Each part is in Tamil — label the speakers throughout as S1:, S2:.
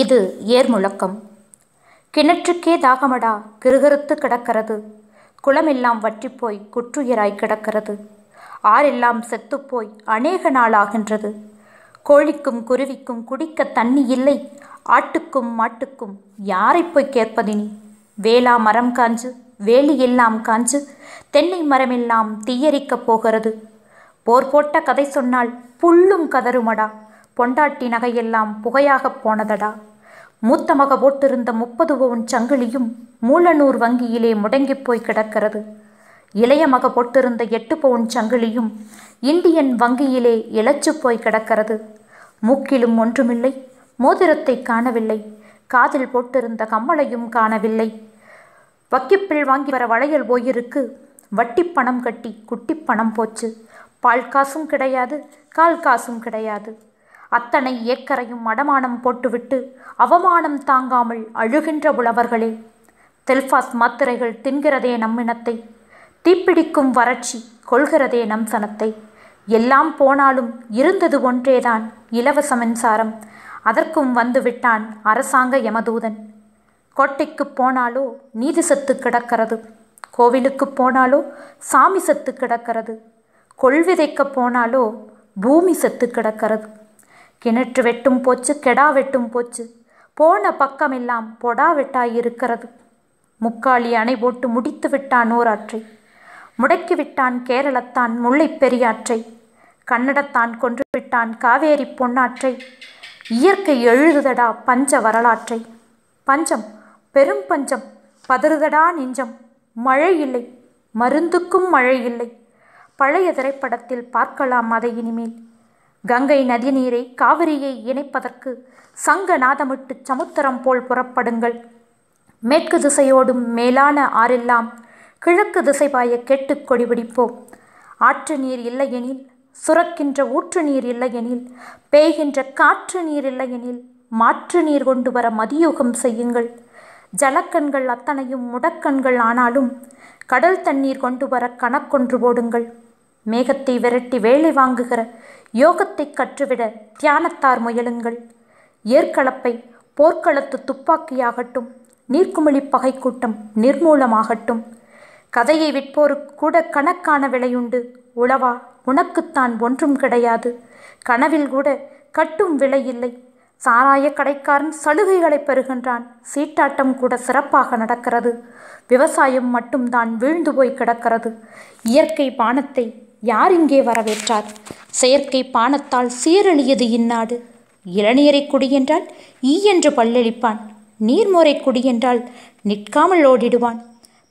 S1: இது ஏர் முழக்கம் கிணற்றுக்கே தாகமடா கிருகிருத்து கிடக்கிறது குளமெல்லாம் வற்றிப்போய் குற்றுயிராய் கிடக்கிறது ஆறெல்லாம் செத்துப்போய் அநேக நாளாகின்றது கோழிக்கும் குருவிக்கும் குடிக்க தண்ணி இல்லை ஆட்டுக்கும் மாட்டுக்கும் யாரை போய் கேட்பதினி வேளா மரம் காஞ்சு வேலி எல்லாம் காஞ்சு தென்னை மரமெல்லாம் தீயரிக்கப் போகிறது போர் போட்ட கதை சொன்னால் புல்லும் கதருமடா பொண்டாட்டி நகையெல்லாம் புகையாகப் போனதடா மூத்தமாக போட்டிருந்த முப்பது பவுன் சங்கிலியும் மூலனூர் வங்கியிலே முடங்கி போய் கிடக்கிறது இளையமாக போட்டிருந்த எட்டு பவுன் சங்கிலியும் இந்தியன் வங்கியிலே இழைச்சு போய் கிடக்கிறது மூக்கிலும் ஒன்றுமில்லை மோதிரத்தை காணவில்லை காதில் போட்டிருந்த கம்மலையும் காணவில்லை வக்கிப்பில் வாங்கி வர வளையல் போயிருக்கு வட்டி பணம் கட்டி குட்டி பணம் போச்சு பால் காசும் கிடையாது கால் காசும் கிடையாது அத்தனை ஏக்கரையும் அடமானம் போட்டுவிட்டு அவமானம் தாங்காமல் அழுகின்ற புலவர்களே தெல்ஃபாஸ் மாத்திரைகள் தின்கிறதே நம்மினத்தை தீப்பிடிக்கும் வறட்சி கொள்கிறதே நம் சனத்தை எல்லாம் போனாலும் இருந்தது ஒன்றேதான் இலவச மின்சாரம் அதற்கும் வந்துவிட்டான் அரசாங்க யமதூதன் கோட்டைக்கு போனாலோ நீதி சத்து கிடக்கிறது கோவிலுக்கு போனாலோ சாமி சத்து கிடக்கிறது கொள்விதைக்க போனாலோ பூமி செத்து கிடக்கிறது கிணற்று வெட்டும் போச்சு கெடா வெட்டும் போச்சு போன பக்கமெல்லாம் பொடா வெட்டாயிருக்கிறது முக்காலி அணை போட்டு முடித்து விட்டான் ஓராற்றை முடக்கி விட்டான் கேரளத்தான் முல்லைப் பெரியாற்றை கன்னடத்தான் கொன்று விட்டான் காவேரி பொன்னாற்றை இயற்கை எழுதுதடா பஞ்ச வரலாற்றை பஞ்சம் பெரும் பஞ்சம் பதறுதடா நெஞ்சம் மழை இல்லை மருந்துக்கும் மழை இல்லை பழைய திரைப்படத்தில் பார்க்கலாம் அதை இனிமேல் கங்கை நதி நீரை காவிரியை இணைப்பதற்கு சங்க நாதமிட்டு சமுத்திரம் போல் புறப்படுங்கள் மேற்கு திசையோடும் மேலான ஆறெல்லாம் கிழக்கு திசை பாய கெட்டு கொடிபிடிப்போம் ஆற்று நீர் இல்லையெனில் சுரக்கின்ற ஊற்று நீர் இல்லையெனில் பேய்கின்ற காற்று நீர் இல்லையெனில் மாற்று நீர் கொண்டு வர மதியோகம் செய்யுங்கள் ஜலக்கண்கள் அத்தனையும் முடக்கண்கள் ஆனாலும் கடல் தண்ணீர் கொண்டு வர கணக்கொன்று போடுங்கள் மேகத்தை விரட்டி வேலை வாங்குகிற யோகத்தை கற்றுவிட தியானத்தார் முயலுங்கள் ஏற்களப்பை போர்க்களத்து துப்பாக்கியாகட்டும் நீர்க்குமிழி பகை கூட்டம் நிர்மூலமாகட்டும் கதையை விற்போருக்கு கூட கணக்கான விலையுண்டு உளவா உனக்குத்தான் ஒன்றும் கிடையாது கனவில் கூட கட்டும் விலை இல்லை சாராய கடைக்காரன் சலுகைகளை பெறுகின்றான் சீட்டாட்டம் கூட சிறப்பாக நடக்கிறது விவசாயம் மட்டும்தான் வீழ்ந்து போய் கிடக்கிறது இயற்கை பானத்தை யார் இங்கே வரவேற்றார் செயற்கை பானத்தால் சீரழியது இந்நாடு இளநீரை குடி என்றால் ஈ என்று பல்லளிப்பான் நீர்மோரை குடி என்றால் நிற்காமல் ஓடிடுவான்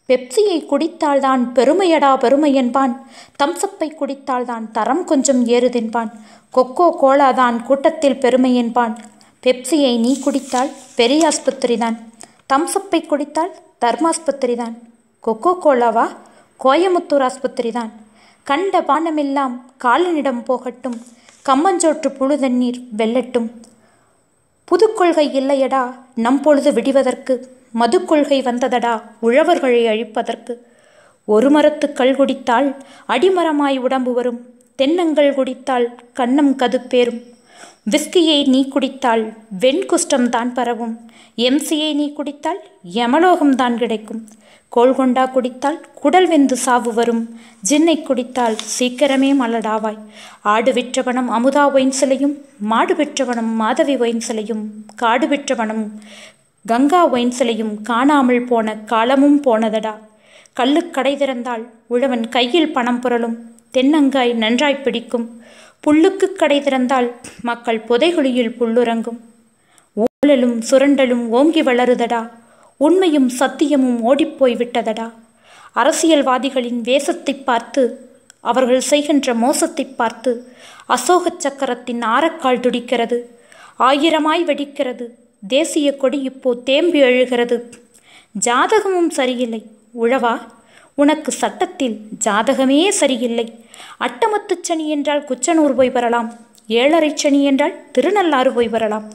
S1: பெப்சியை குடித்தால்தான் பெருமையடா பெருமை என்பான் தம்சப்பை குடித்தால்தான் தரம் கொஞ்சம் ஏறுதென்பான் கொக்கோ கோலா தான் கூட்டத்தில் பெருமை என்பான் பெப்சியை நீ குடித்தால் பெரிய ஆஸ்பத்திரி தான் தம்சப்பை குடித்தால் தர்மாஸ்பத்திரி தான் கொக்கோ கோலாவா கோயமுத்தூர் ஆஸ்பத்திரி தான் கண்ட பானமெல்லாம் காலனிடம் போகட்டும் கம்மஞ்சோற்று புழு தண்ணீர் வெல்லட்டும் புதுக்கொள்கை இல்லையடா நம் பொழுது விடிவதற்கு கொள்கை வந்ததடா உழவர்களை அழிப்பதற்கு ஒரு மரத்து கல் குடித்தால் அடிமரமாய் உடம்பு வரும் தென்னங்கள் குடித்தால் கண்ணம் கதுப்பேறும் விஸ்கியை நீ குடித்தால் வெண்குஷ்டம் தான் பரவும் எம்சியை நீ குடித்தால் யமலோகம் தான் கிடைக்கும் கோல்கொண்டா குடித்தால் குடல் வெந்து சாவு வரும் ஜின்னை குடித்தால் சீக்கிரமே மலடாவாய் ஆடு விற்றவனம் அமுதா ஒயின் சிலையும் மாடு விற்றவனம் மாதவி ஒயின் சிலையும் காடு விற்றவனும் கங்கா ஒயின் சிலையும் காணாமல் போன காலமும் போனதடா கல்லுக்கடை திறந்தால் உழவன் கையில் பணம் புரளும் தென்னங்காய் நன்றாய் பிடிக்கும் புல்லுக்கு கடை திறந்தால் மக்கள் புதைகுழியில் புல்லுறங்கும் ஊழலும் சுரண்டலும் ஓங்கி வளருதடா உண்மையும் சத்தியமும் ஓடிப்போய் விட்டதடா அரசியல்வாதிகளின் வேசத்தை பார்த்து அவர்கள் செய்கின்ற மோசத்தை பார்த்து அசோக சக்கரத்தின் ஆரக்கால் துடிக்கிறது ஆயிரமாய் வெடிக்கிறது தேசிய கொடி இப்போ தேம்பி எழுகிறது ஜாதகமும் சரியில்லை உழவா உனக்கு சட்டத்தில் ஜாதகமே சரியில்லை அட்டமத்து சனி என்றால் குச்சனூர் போய் வரலாம் ஏழரை சனி என்றால் திருநள்ளாறு போய் வரலாம்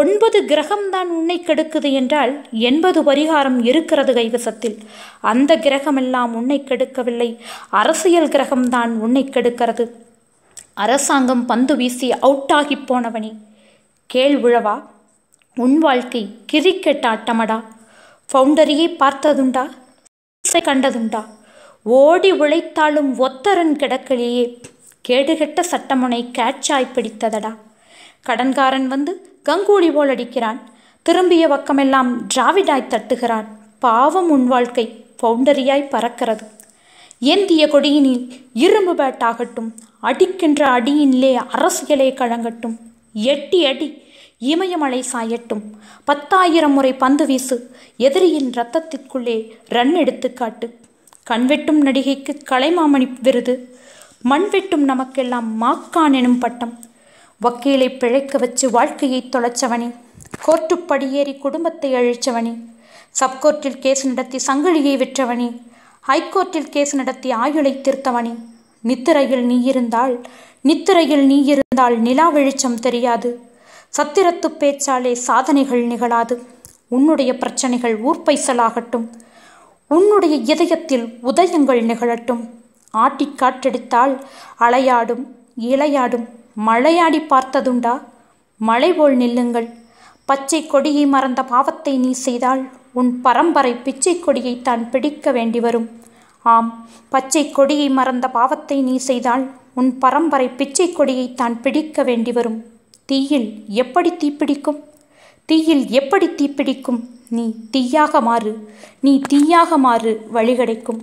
S1: ஒன்பது கிரகம்தான் உன்னை கெடுக்குது என்றால் எண்பது பரிகாரம் இருக்கிறது கைவசத்தில் அந்த கிரகமெல்லாம் உன்னை கெடுக்கவில்லை அரசியல் கிரகம்தான் உன்னை கெடுக்கிறது அரசாங்கம் பந்து வீசி ஆகி போனவனே கேள் உழவா உன் வாழ்க்கை கிரிக்கெட் ஆட்டமடா ஃபவுண்டரியை பார்த்ததுண்டா பலவற்றை கண்டதுண்டா ஓடி உழைத்தாலும் ஒத்தரன் கிடக்கலையே கேடுகெட்ட சட்டமுனை கேட்சாய் பிடித்ததடா கடன்காரன் வந்து கங்கூலி போல் அடிக்கிறான் திரும்பிய பக்கமெல்லாம் டிராவிடாய் தட்டுகிறான் பாவம் உன் வாழ்க்கை பவுண்டரியாய் பறக்கிறது ஏந்திய கொடியினில் இரும்பு பேட் ஆகட்டும் அடிக்கின்ற அடியினிலே அரசியலே கழங்கட்டும் எட்டி அடி இமயமலை சாயட்டும் பத்தாயிரம் முறை பந்து வீசு எதிரியின் இரத்தத்திற்குள்ளே ரன் எடுத்து காட்டு கண்வெட்டும் நடிகைக்கு கலைமாமணி விருது மண்வெட்டும் நமக்கெல்லாம் மாக்கான் எனும் பட்டம் வக்கீலை பிழைக்க வச்சு வாழ்க்கையை தொலைச்சவனே கோர்ட்டு படியேறி குடும்பத்தை அழிச்சவனே சப்கோர்ட்டில் கேஸ் நடத்தி சங்கிலியை விற்றவனே ஹைகோர்ட்டில் கேஸ் நடத்தி ஆயுளை திருத்தவனே நித்திரையில் நீ இருந்தால் நித்திரையில் நீ இருந்தால் நிலா வெளிச்சம் தெரியாது சத்திரத்து பேச்சாலே சாதனைகள் நிகழாது உன்னுடைய பிரச்சனைகள் ஊர்பைசலாகட்டும் உன்னுடைய இதயத்தில் உதயங்கள் நிகழட்டும் ஆட்டி காற்றடித்தால் அலையாடும் இளையாடும் மழையாடி பார்த்ததுண்டா மழை போல் நில்லுங்கள் பச்சை கொடியை மறந்த பாவத்தை நீ செய்தால் உன் பரம்பரை பிச்சை கொடியை தான் பிடிக்க வேண்டி வரும் ஆம் பச்சை கொடியை மறந்த பாவத்தை நீ செய்தால் உன் பரம்பரை பிச்சை கொடியை தான் பிடிக்க வேண்டி வரும் தீயில் எப்படி தீப்பிடிக்கும் தீயில் எப்படி தீப்பிடிக்கும் நீ தீயாக மாறு நீ தீயாக மாறு வழிகடைக்கும்